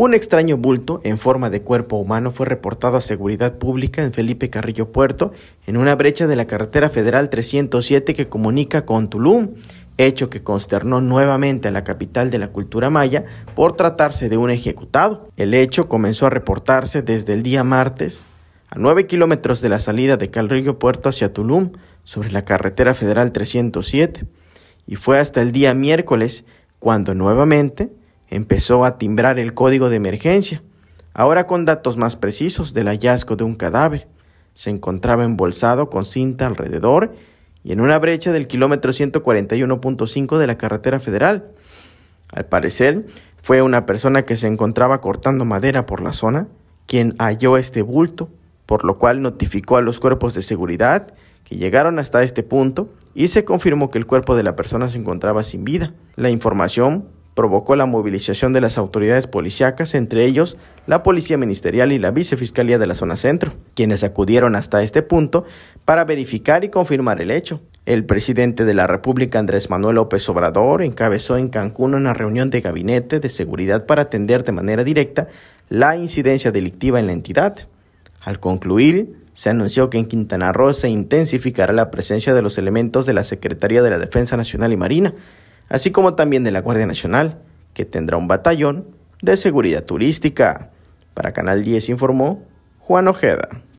Un extraño bulto en forma de cuerpo humano fue reportado a seguridad pública en Felipe Carrillo Puerto, en una brecha de la carretera federal 307 que comunica con Tulum, hecho que consternó nuevamente a la capital de la cultura maya por tratarse de un ejecutado. El hecho comenzó a reportarse desde el día martes, a 9 kilómetros de la salida de Carrillo Puerto hacia Tulum, sobre la carretera federal 307, y fue hasta el día miércoles cuando nuevamente empezó a timbrar el código de emergencia. Ahora con datos más precisos del hallazgo de un cadáver. Se encontraba embolsado con cinta alrededor y en una brecha del kilómetro 141.5 de la carretera federal. Al parecer, fue una persona que se encontraba cortando madera por la zona quien halló este bulto, por lo cual notificó a los cuerpos de seguridad que llegaron hasta este punto y se confirmó que el cuerpo de la persona se encontraba sin vida. La información provocó la movilización de las autoridades policíacas, entre ellos la Policía Ministerial y la Vicefiscalía de la Zona Centro, quienes acudieron hasta este punto para verificar y confirmar el hecho. El presidente de la República, Andrés Manuel López Obrador, encabezó en Cancún una reunión de gabinete de seguridad para atender de manera directa la incidencia delictiva en la entidad. Al concluir, se anunció que en Quintana Roo se intensificará la presencia de los elementos de la Secretaría de la Defensa Nacional y Marina, así como también de la Guardia Nacional, que tendrá un batallón de seguridad turística. Para Canal 10 informó Juan Ojeda.